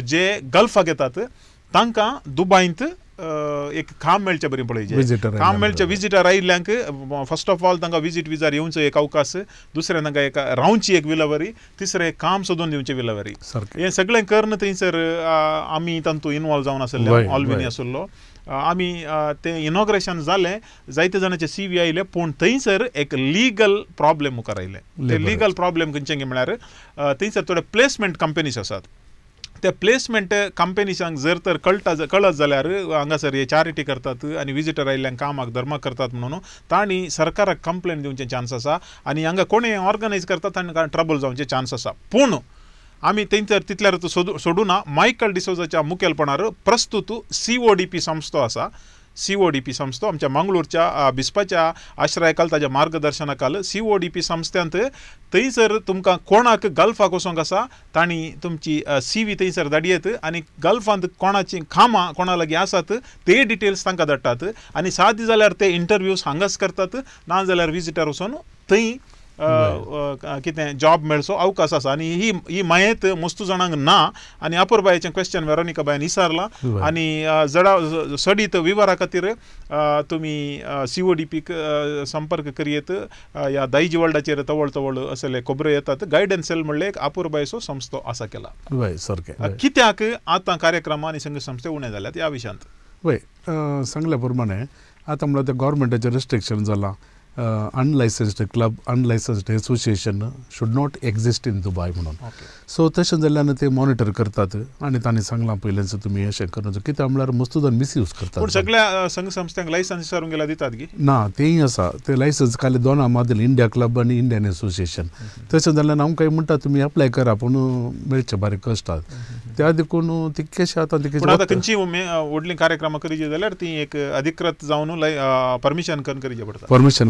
जे गल्फ घेतात तांकां दुबईंत एक काम बरी ಬರಿ काम मेळचे विजिटर आयल्यांक फर्स्ट ऑफ ऑल तांकां विजीट विजार येवचो एक अवकाश दुसरे तांकां एक रावची एक विलावरी तिसरे काम सोदून दिवचे विलवरी हे सगळे कर्ण थंयसर आमी तातूंत इन्वॉल्व जावन आसले ऑलविनी आसलो आमी तें इनॉग्रेशन जालें जायते जाणांचे सी वी आयले पूण थंयसर एक लिगल प्रॉब्लेम मुखार आयले ते लिगल प्रॉब्लेम खंयचे म्हळ्यार थंयसर थोडे प्लेसमेंट कंपनीज आसात त्या प्लेसमेंट कंपनीसांक जर तर कळटा कळत जाल्यार हांगासर हे चॅरिटी करतात आनी विजिटर आयिल्ल्यांक कामाक धर्माक करतात म्हणून तांणी सरकाराक कंप्लेन दिवचे चान्स आसा आनी हांगा कोणें ऑर्गनायज करतात तांणी ट्रबल जावचे चान्स आसा पूण आम्ही तर तितल्यार सोडू सोडूना मायकल डिसोजाच्या मुखेलपणार प्रस्तुत सी ओ डी पी संस्था आसा सी ओ डी पी संस्था आमच्या मंगळूरच्या बिस्पाच्या आश्रयाखाल ताज्या मार्गदर्शनाखाल सी ओ डी पी संस्थेंत थंयसर तुमकां कोणाक गल्फाक वचोंक आसा तांणी तुमची सी वी थंयसर धाडयेत आनी गल्फांत कोणाची खामा कोणा लागीं आसात ते डिटेल्स तांकां धाडटात आनी सादी जाल्यार ते इंटरव्यूज हांगाच करतात ना जाल्यार विजिटार वचून थंय कितें जॉब मेळचो अवकाश आसा आनी ही ही मायेत मोस्तू जाणांक ना आनी क्वेश्चन वेरोनिका बायन विसारलां आनी जडा सडीत विवारा खातीर तुमी सी ओ डी पीक संपर्क करीत ह्या दाईज वर्ल्डाचेर तवळ तवळ असले खबरो येतात गायडन्स सेल म्हणले एक अपुर्बायचो संस्थो आसा केला कित्याक आतां कार्यक्रम आनी संघ संस्थे उणें जाल्यात ह्या विशयांत वय सांगल्या प्रमाणे आतां म्हणल्यार ते गोवोरमेंटाचें रिस्ट्रिक्शन जालां uh, club club, association should not exist in in म्हणून सो तशें जाल्ल्यान ते मॉनिटर करतात आनी तांणी सांगलां पयल्याच तुमी अशें करूं कित्याक म्हणल्यार मस्तुदान मिसयूज करतात सगळ्या संघ संस्थांक लायसन्स विचारून गेल्यार दितात की ना तेंय आसा ते लायसन्स खाली दोना मादेल इंडिया क्लब आनी इंडियन असोसिएशन तशें जाल्यार हांव म्हणटा तुमी अप्लाय करा पूण मेळचे बारीक कश्ट त्या देखून ती कशें आतां आतां खंयची व्हडली कार्यक्रमां करीची जाल्यार ती एक अधिकृत जावन परमिशन करून करीचे पडटा परमिशन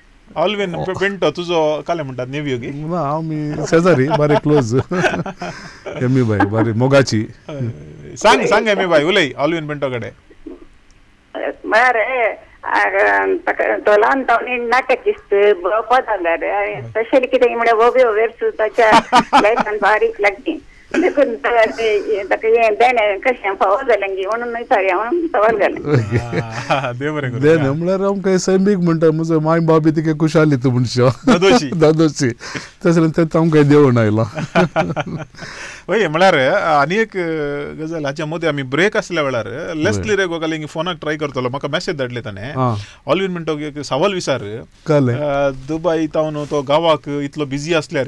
ऑलवेन पेंटो तुजो काले म्हणटात नेवयोगी ना हांव मी शेजारी बरे क्लोज एमी बाई बरे मोगाची सांग सांग एमी बाई उलय ऑलवेन पेंटो कडेन बरें तो ल्हान तावणी नाटक दिसता बरोवपा जाल्यार स्पेशली कितें म्हणल्यार ओबे ओबेर सुद्दाच्या लायफान बारीक लागली देखून आमकां हे सैमीक म्हणटा म्हजो माय बाबी तिका कुशाली तूं म्हणश्यो दादोशी तेच लागून आमकां देवण आयलो हय म्हळ्यार आनी एक गजाल हाच्या मदीं आमी ब्रेक आसल्या वेळार लेस्ली रे गोगालिंग फोनाक ट्राय करतलो म्हाका मॅसेज धाडले ताणें ऑलवीन म्हणटो एक सावल विसार दुबई तावन तो गांवाक इतलो बिजी आसल्यार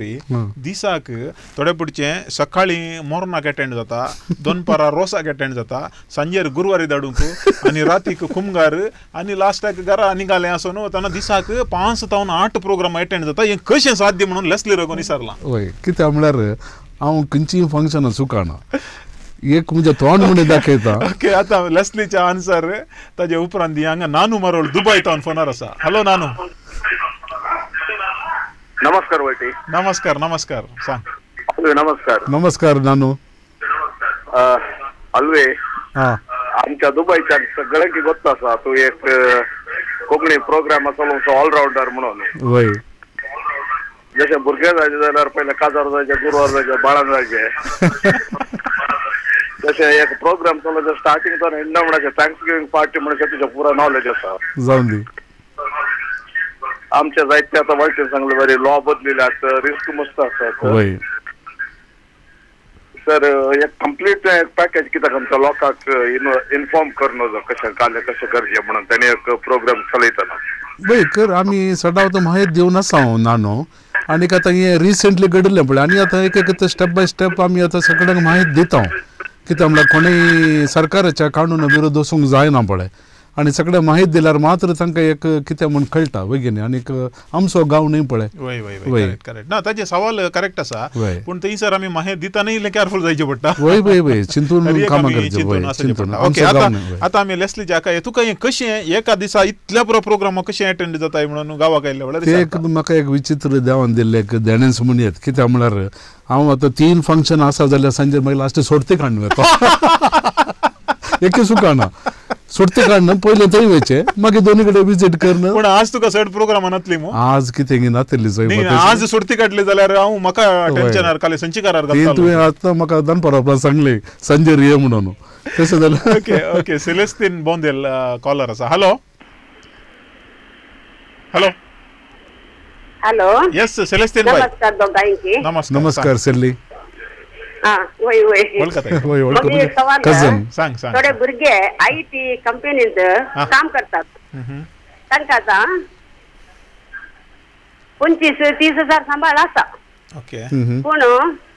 दिसाक थोडे पुडचें सकाळी सकाळी मोरनाक अटेंड जाता दनपारा रोसाक अटेंड जाता सांजेर गुरुवारी धाडूंक आनी रातीक कुमगार आनी लास्टाक घरा निघाले असो न्हू तेन्ना दिसाक पांच तावन आठ प्रोग्राम अटेंड जाता हे कशें साध्य म्हणून लसले रगोन निसरला होय कित्याक म्हणल्यार हांव खंयचीं फंक्शन चुकाना एक म्हणजे तोंड म्हणून दाखयता ओके आता लसलीच्या आन्सर ताजे उपरांत हांगा नानू मारोल दुबय तावन फोनार आसा हॅलो नानू नमस्कार वटी नमस्कार नमस्कार सांग नमस्कार नमस्कार नानू ಅಲ್ವೇ आमच्या दुबईच्या सगळं की गोत्ता आसा तूं एक कोंकणी प्रोग्राम आसलो ऑलराउंडर म्हणून वय जशें भुरगे जायचे जाल्यार पयले काजार जायचे गुरवार जायचे बाळान जायचे जशें एक प्रोग्राम चलो स्टार्टींग सावन एंड म्हणाचे थँक्स गिवींग पार्टी म्हणचे तुजें पुरो नॉलेज आसा जावन दी आमचे जायते आतां वायटेन सांगले बरी लॉ बदलिले आसत रिस्क मस्त आसतात एक ಸರ್ ಕಂಪ್ಲೀಟ್ आमच्या लोकांक ಲೋಕಾಕ್ ಇನ್ನು ಇನ್ಫಾರ್ಮ್ जो कशें काले कशें करचें म्हणून त्याने एक प्रोग्राम चलयतना कर आमी सदां तो माहीत दिवन आसा हांव हो, नानो आनीक आतां हें रिसेंटली घडिल्लें पळय आनी आतां एक एक स्टेप बाय स्टेप आमी आतां सगळ्यांक माहीत दिता हांव कित्याक म्हळ्यार कोणी सरकाराच्या काणून विरोध वसूंक जायना पळय आणि सगळें माहीत दिल्यार मात्र तांकां एक कितें म्हणून कळटा वगैरे आणि आमचो गांव न्ही पळय वय वय करेक्ट ना ताजे सवाल करेक्ट आसा पूण थंयसर आमी माहें दिता नाही केअरफुल जायचें पडटा वय वय वय चिंतून कामां करचें ओके आतां आतां आमी लेस्ली जाका हे तुका कशें एका दिसा इतल्या पुरा प्रोग्राम कशें अटेंड जाता म्हणून गावाक आयिल्ले एक म्हाका एक विचित्र देवान दिल्लें एक देणेंच म्हणयेत कित्या म्हळ्यार हांव आतां तीन फंक्शन आसा जाल्यार संजय मागीर लास्ट सोडते काण एक एकी सुकाना सुटते काढणं पहिले थंय वयचे मागीर दोनी कडेन विजीट करणं पण आज तुका सड प्रोग्राम नातली मू आज कितें गी नातली जय आज सुट्टी काढली जाल्यार हांव म्हाका टेन्शनार काले संचिकारार तुवें आतां म्हाका दनपरा उपरांत सांगलें संजय रिये म्हणून okay okay Celestine Bondel caller आसा hello hello hello yes Celestine bye नमस्कार नमस्कार सेल्ली ಗುರ್ಗೆ ಮಮ್ಮಿ ಥೇಟಿ ಕಂಪನಿ ಕಮ್ತಾ ಪಂಚ ಹಜಾರ ಸಾಮ್ ಪುಣ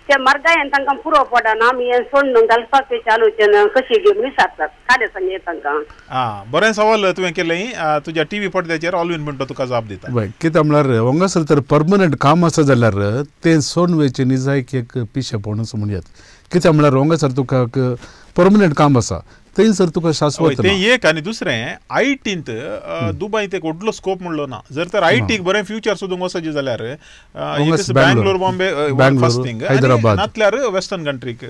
त्या मार्गायन तांकां पुरो पडना आमी हें सोडून घालपाचें आलोचन कशी घेवन सांगतात खाले सांगे तांकां आं बरें सवाल तुवें केलें तुज्या टी व्ही पडद्याचेर ऑलवीन म्हणटा तुका जाप दिता कितें कित्याक म्हणल्यार हांगासर तर परमनंट काम आसा जाल्यार तें सोडून वयचें निजायक एक पिशेपणूच म्हणयात कितें म्हणल्यार हांगासर तुका परमनंट काम आसा तेही जर तुका शाश्वत ते एक आनी दुसरें आय टींत दुबय एक व्हडलो स्कोप म्हणलो ना जर तर आय टीक बरें फ्युचर सोदूंक वचचे जाल्यार बँगलोर बॉम्बे हैदराबाद नातल्यार वेस्टर्न कंट्रीक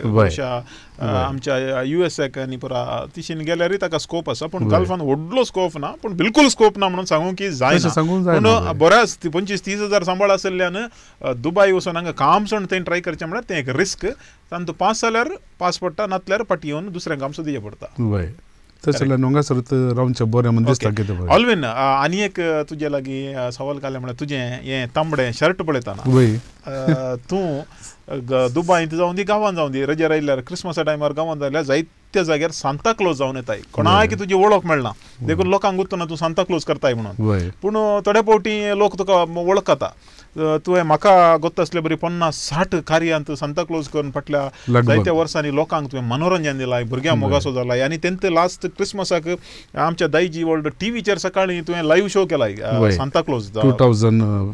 आमच्या यु एस आनी पुरा तिशीन गेल्यारूय ताका स्कोप आसा पूण गल्फान व्हडलो स्कोप ना पूण बिलकुल स्कोप ना म्हणून सांगू की जायना पूण बऱ्याच पंचवीस तीस हजार सांबाळ आसल्यान दुबय वचून हांगा सण थंय ट्राय करचें म्हणल्यार तें एक रिस्क तांतू पास जाल्यार पास पडटा नातल्यार पाटी येवन दुसऱ्यांक काम सोदिचें पडटा तशें दिसता आनी एक तुजे लागीं सवाल काले म्हणजे तुझे हें तांबडें शर्ट पळयताना तूं दुबईत जावन दी गांवांत जावन दी रजेर आयल्यार क्रिसमसा टायमार गांवांत जाल्यार जायत्या जाग्यार सांता क्लोज जावन येताय की तुजी ओळख मेळना देखून लोकांक उत्तर तू सांता क्लोज करताय म्हणून पूण थोड्या पावटी लोक तुका वळखता तुवें म्हाका गोत्त आसले बरी पन्नास साठ कार्यान तूं सांता क्लोज करून फाटल्या जायत्या वर्सांनी लोकांक तुवें मनोरंजन दिलां भुरग्यांक मोगासो जाला आनी तेंत लास्ट क्रिसमसाक आमच्या दाईजी वर्ल्ड टीव्हीचेर सकाळीं तुवें लायव्ह शो केला Santa Claus two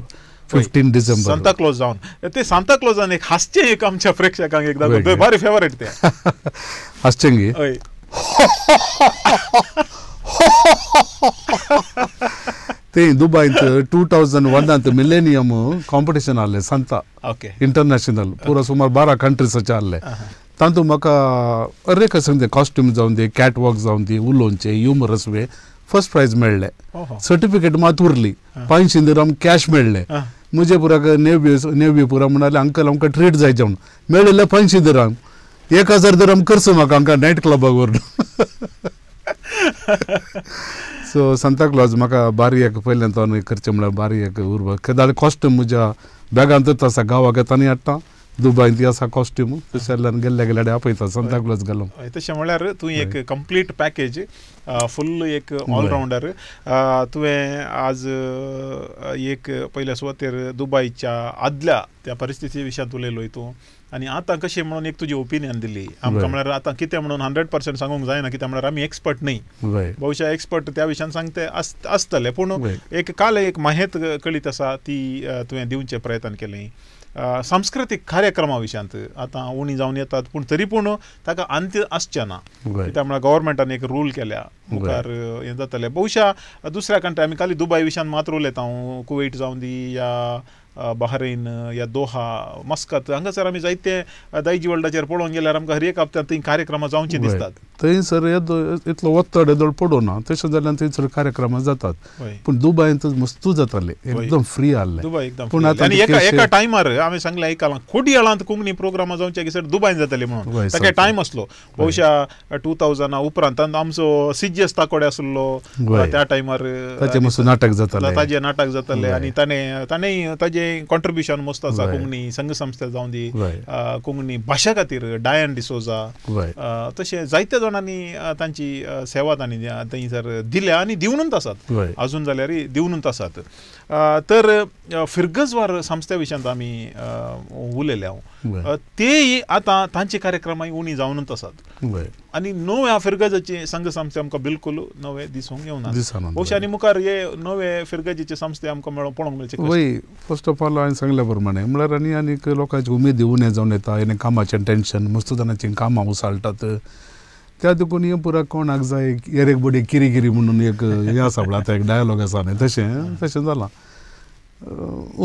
fifteen December Santa Claus जावन ते सांता क्लोजान एक हासचें एक आमच्या प्रेक्षकांक एकदा बरें फेवरेट ते हासचें गे हय ते ದುಬೈಂತ್ टू ತೌಸಂಡ್ ಒನ್ मिलेनियम कॉम्पिटिशन ಕಾಂಪಿಟೇಷನ್ सांता इंटरनॅशनल ಇಂಟರ್ನ್ಯಾಷನಲ್ सुमार बारा ಬಾರಾ ಕಂಟ್ರೀಸ್ ಅಲ್ಲೇ तांतू म्हाका अरे दे कॉस्ट्यूम जावन दी कॅट वॉक जावन दी वे फर्स्ट प्रायज मेळ्ळे सर्टिफिकेट मात उरली पांचशी कॅश मेळ्ळे म्हजे पुराक नेवबी नेवबी पुरा अंकल आमकां ट्रीट जाय जावन मेळिल्ले पांचशी एक हजार दिराम करचो म्हाका आमकां सो सांता क्लॉज म्हाका बारीक पहिल्यान तोन करचे म्हळ्यार बारीक उरवा खेदा कॉस्ट्यूम म्हज्या बॅगान तर आसा गांवा घेता आनी हाडटा दुबय ती आसा कॉस्ट्यूम तशें गेल्ल्या गेले आपयता सांता क्लॉज घालून तशें म्हळ्यार तुवें एक कंप्लीट पॅकेज फुल्ल एक ऑलरावंडर तुवें आज एक पयल्या सुवातेर दुबयच्या आदल्या त्या परिस्थिती विशयांत उलयलो तूं आणि आता कशी म्हणून एक तुझी ओपिनियन दिली आमकां म्हळ्यार आता कितें म्हणून हंड्रेड पर्सेंट सांगूंक जायना कित्याक म्हळ्यार आमी एक्सपर्ट नाही बहुशा एक्सपर्ट त्या विशयान सांगते आसतले पूण एक काल एक माहेत कळीत आसा ती तुवें दिवचे प्रयत्न केले सांस्कृतीक कार्यक्रमा विशयांत आतां उणी जावन येतात पूण तरी पूण ताका अंत्य आसचे ना कित्याक म्हळ्यार गव्हर्मेंटान एक रूल केल्या मुखार हें जातलें बहुशा दुसऱ्या कंट्री आमी खाली दुबई विशयान मात्र उलयता हांव कुवेट जावन दी या बहरीन या दोहा मस्कत हांगासर आमी जायते दायजी वर्ल्डाचे पळोवंक गेल्यार आमकां हर एक हप्त्यात थंय कार्यक्रमां दिसतात थंयसर येदो इतलो वत्तड येदोळ ना तशें जाल्यार थंयसर कार्यक्रम जातात पूण दुबायन मस्तू जाताले एकदम फ्री आहले पूण आतां एका टायमार हांवें सांगलें आयकलां खोटी आळांत कोंकणी प्रोग्राम जावचे सर दुबायन जाताले म्हणून ताका टायम आसलो बहुशा टू थावजना उपरांत आमचो सिजीएस ताकोडे आसलो त्या टायमार ताचे मस्त नाटक जाताले ताजे नाटक जाताले आनी ताणें ताणें ताजें कॉन्ट्रिब्युशन मस्त आसा कोंकणी संघ संस्था जावन दी कोंकणी भाशा खातीर डायन डिसोजा तशें जायते जणांनी तांची सेवा त्यांनी जर दिल्या आणि देऊनच आसात अजून रे देऊनच आसात तर फिरगजवार संस्थेविषयी विशयांत आमी उलयले आता तेय आतां तांची उणी जावनूच आसात आनी नव्या फिरगजाचे संघ संस्थे आमकां बिलकुल नवे दिसूंक येवना अशें आनी मुखार हे नवे फिरगजीचे संस्थे आमकां मेळोवंक पळोवंक फर्स्ट ऑफ ऑल हांवें सांगल्या प्रमाणे म्हळ्यार आनी आनीक लोकांची उमेद येवन हे जावन येता हेणे कामाचें टेन्शन मस्त कामां उसाळटात त्या देखून हे पुरा कोणाक जाय येरेक बडी किरी किरी म्हणून एक हे आसा पळय एक डायलॉग आसा न्ही तशें तशें जालां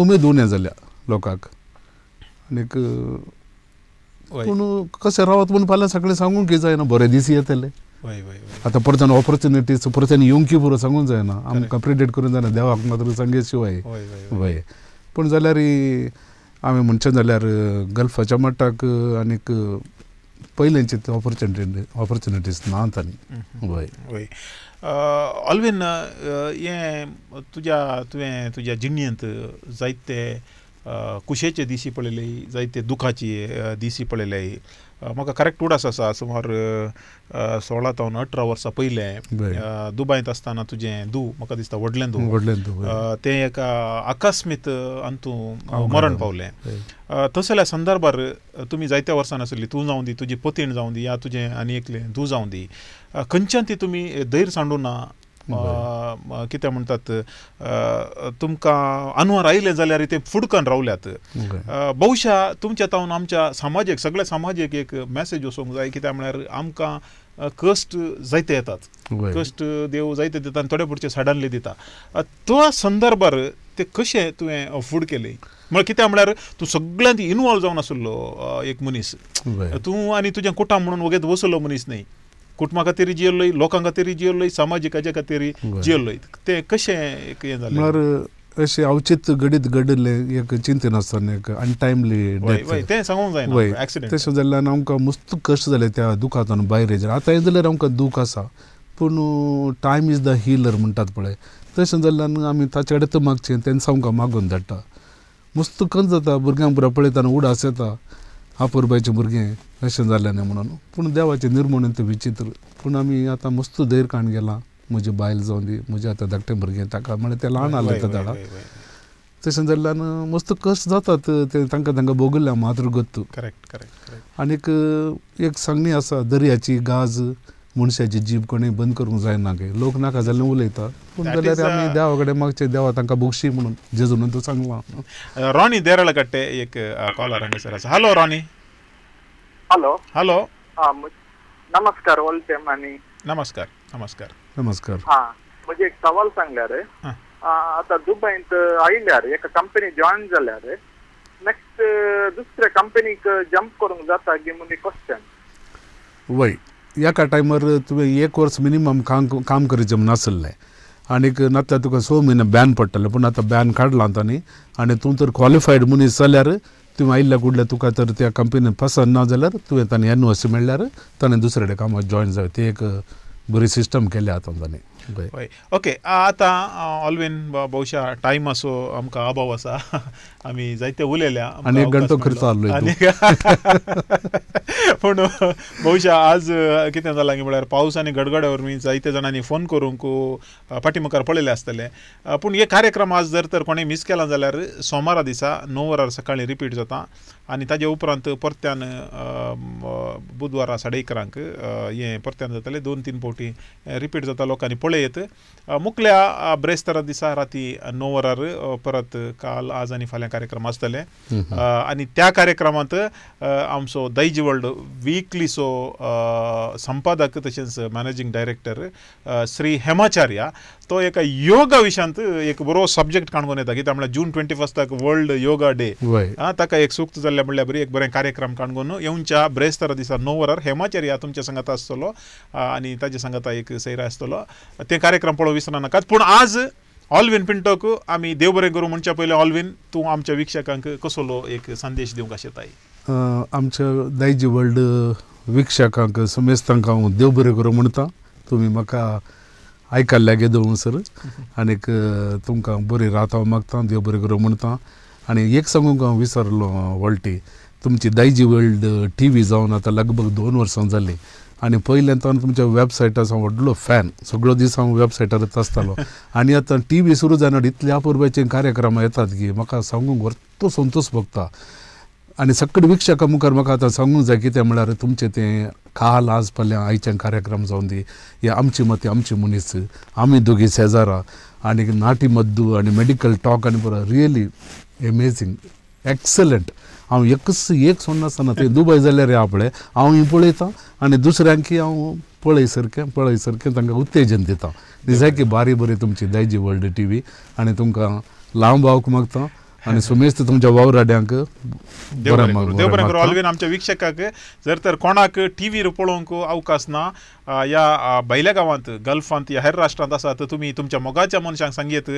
उमेद उणें जाल्या लोकांक आनीक पूण कशें रावत म्हूण फाल्यां सगळें सांगूंक की जायना बरे दीस येतले आतां परतून ऑपॉर्च्युनिटीज परतून येवंकी पुरो सांगूंक जायना आमकां प्रिडेट करूंक जायना देवाक मात्र सांगे शिवाय वय पूण जाल्यार हांवें म्हणचें जाल्यार गल्फाच्या मट्टाक आनीक पहिले चित्ते ऑपॉर्च्युनिटी ऑपॉर्च्युनिटीज नान तनि वय वय ऑलवेन ये तुजा तुवे तुजा जिन्यंत जायते कुशेचे दिसी पळेले जायते दुखाची दिसी पळेले म्हाका करेक्ट उड आसा आसा सुमार सोळा तावन अठरा वर्सां पयलें दुबयत आसतना तुजें दू म्हाका दिसता व्हडलें दू व्हडलें दू तें एका आकस्मीत अंतू मरण पावलें तसल्या संदर्भार तुमी जायत्या वर्सां आसली तूं जावं दी तुजी पतीण जावं दी या तुजें आनी एकलें दू जावं दी खंयच्यान ती तुमी धैर सांडूं ना कितें म्हणटात तुमकां अनवर आयले जाल्यार ते फुडकन रावल्यात बहुशा तुमच्या तावन आमच्या समाजीक सगळ्या समाजीक एक मॅसेज वचूंक जाय कित्याक म्हळ्यार आमकां कश्ट जायते येतात कश्ट देव जायते दिता आनी थोडे पुढचे साडानले दिता तो संदर्भार ते कशें तुवें फूड केले म्हळ्यार कित्याक म्हळ्यार तूं सगळ्यांत इनवॉल्व जावन आसलो एक मनीस तूं आनी तुजें कुटाम म्हणून वगैरे बसलो मनीस न्ही कुटुंबा खातीर जियेल्लोय लोकां खातीर जियेल्लोय समाजिकाच्या खातीर जियेल्लोय तें कशें एक हें जालें अशें अवचीत घडीत घडले एक चिंतन आसतना एक अनटायमली तें सांगूंक जायना एक्सिडेंट तशें जाल्ल्यान आमकां मस्त कश्ट जाले त्या दुखांतल्यान भायर येयले आतां जाल्यार आमकां दूख आसा पूण टायम इज द हिलर म्हणटात पळय तशें जाल्ल्यान आमी ताचे कडेन मागचें तेन्ना आमकां मागून धाडटा मस्त कंस जाता भुरग्यांक बरो पळयताना उडास येता आपूरबाईचे भुरगें अशें जालें न्ही म्हणून पूण देवाचें निर्मण तें विचित्र पूण आमी आतां मस्त धैर काण गेलां म्हजी बायल जावन दी म्हजें आतां धाकटें भुरगें ताका म्हणल्यार तें ल्हान आला त्या झाडाक तशें जाल्ल्यान मस्त कश्ट जातात ते तांकां तांकां भोगिल्ल्या मातृगत्त करेक्ट करेक्ट आनीक एक सांगणी आसा दर्याची गाज मनशाची जीब कोणी बंद करूंक जायना गे लोक नाका जाल्यार उलयता पूण जाल्यार आमी देवा कडेन मागचे देवा तांकां बक्षी म्हणून जेजून तो सांगला रॉनी देरळ कट्टे एक कॉलर हंगसर आसा हॅलो रॉनी हॅलो हॅलो नमस्कार वलटेम आनी नमस्कार नमस्कार नमस्कार हा म्हणजे एक सवाल सांगल्या रे आता आतां आयल्या रे एका कंपनी जॉईन झाल्या रे नेक्स्ट दुसऱ्या कंपनीक जंप करूंक जाता गे क्वेश्चन वय एका टायमार तुवें एक वर्स मिनिमम काम काम करी म्हण आसलें आनीक ना तुका स म्हयने बॅन पडटलें पूण आतां बॅन काडलां तांणी आनी तूं तर क्वॉलिफायड मनीस जाल्यार तुवें आयिल्ल्या कुडल्या तुका तर त्या कंपनीन पसंत ना जाल्यार तुवें ताणें सी मेळ्ळ्यार ताणें दुसरे कडेन कामाक जॉयन जाय ती एक बरी सिस्टम केल्या आतां ताणें ओके आता ऑलवेन बहुशा टायम असो आमका अभाव असा आम्ही जायते उलयल्या आनी घंटो पूण भोवशा आज किती जालां की पाऊस आणि गडगडावर मी जायते जणांनी फोन करूंक पाटी मुखार पळले आसतलें पूण हे कार्यक्रम आज जर तर कोणी मिस केला जाल्यार सोमारा दिसा नऊ वरार सकाळी रिपीट जाता आनी ताजे उपरांत परत्यान बुधवारा साडे इकरांक हे परत्यान जाताले दोन तीन पावटी रिपीट जाता लोकांनी पळयत मुकल्या ब्रेस्तारा दिसा राती णव वरार परत काल आज आनी फाल्यां कार्यक्रम आसतले आणि त्या कार्यक्रमांत आमचो दैज वर्ल्ड सो संपादक तशेंच मॅनेजींग डायरेक्टर श्री हेमाचार्या तो एका योगा विशयांत एक बरो सब्जेक्ट काणकोन येता कित्याक म्हळ्यार जून ट्वेंटी फस्टाक वर्ल्ड योगा डे ताका एक सुक्त जाल्ले म्हणल्यार बरी एक बरें कार्यक्रम काणकोन येवच्या ब्रेस्तारा दिसा णव वरार हेमाचेर ह्या तुमच्या संगात आसतलो आनी ताचे सांगता एक सैरा आसतलो ते कार्यक्रम पळोवंक नाकात पूण आज ऑलविन पिंटोक आमी देव बरें करू म्हणच्या पहिले ऑल्विन तूं आमच्या विक्षकांक कसलो एक संदेश दिवंक आशेताय आमच्या दायज वर्ल्ड विक्षकांक समेस्तांक हांव देव बरें करूं म्हणटा तुमी म्हाका आयकल्ल्या गेदोळसर आनीक तुमकां बरी रात मागता देव बरें करू म्हणटा आणि एक सांगूंक हांव विसरलो वळटी तुमची दायजी वर्ल्ड टी व्ही जाऊन आता लगभग दोन वर्सां जालीं आणि पहिल्यांदा तुमच्या वेबसायटाचो व्हडलो फॅन सगळो दीस हांव वेबसायटारच आसतालो आणि आतां टी व्ही सुरू जायना इतले अपुर्ब्याचे कार्यक्रम येतात की म्हाका सांगूंक व्हरतो संतोष भोगता आणि सगळे विक्षकां मुखार म्हाका आतां सांगूंक जाय कितें म्हळ्यार तुमचें तें काल आज पल्या आयचे कार्यक्रम जावन दी हे आमची मती आमची मनीस आमी दोघी शेजारा आणि नाटी मद्दू आनी मेडिकल टॉक आणि रिअली रियली एमेजिंग एक्सलंट हांव एकच एक सोडनासतना थंय दुबय जाल्यार पळय हांव ही पळयतां आनी दुसऱ्यांकी हांव पळय सारकें पळय सारकें तांकां उत्तेजन दितां दिसाय की बारी बरी तुमची दायजी वर्ल्ड टी व्ही आनी तुमकां लांब भावूंक मागता सुमेश सुमेस्त तुमच्या वावराड्यांक देव बरें देव बरें करूं ऑलवेज आमच्या वीक्षकाक जर तर कोणाक टी व्हीर पळोवंक अवकाश ना या भायल्या गांवांत गल्फांत ह्या हेर राष्ट्रांत आसा तर तुमी तुमच्या मोगाच्या मनशांक सांगेत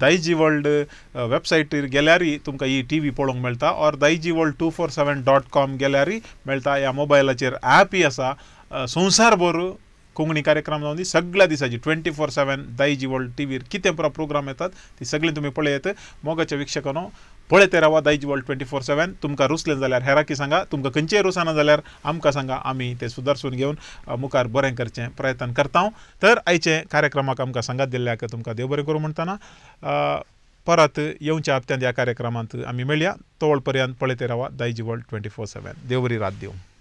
दायजी वर्ल्ड वेबसायटीर गेल्यारय तुमकां ही टी व्ही पळोवंक मेळटा or Daijiworld two four seven dot com गेल्यारय मेळटा ह्या मोबायलाचेर ॲपय आसा संवसारभर कोंकणी कार्यक्रम जावन दी सगळ्या दिसाची twenty four seven Daijiworld टीव्हीर कितें प्रोग्राम येतात ती सगळीं तुमी येत मोगाच्या विक्षकांनो पळय ते रावा Daijiworld twenty four seven तुमकां रुसलें जाल्यार हेराकी सांगा तुमकां खंयचेय रुसाना जाल्यार आमकां सांगा आमी ते सुदारसून घेवन मुखार बरें करचें प्रयत्न करता हांव तर आयचे कार्यक्रमाक आमकां सांगात दिल्ल्याक तुमकां देव बरें करूं म्हणटना परत येवच्या हप्त्यांत ह्या कार्यक्रमांत आमी मेळया तोळ पर्यंत पळय ते रावा Daijiworld twenty four seven देव बरी रात दिवं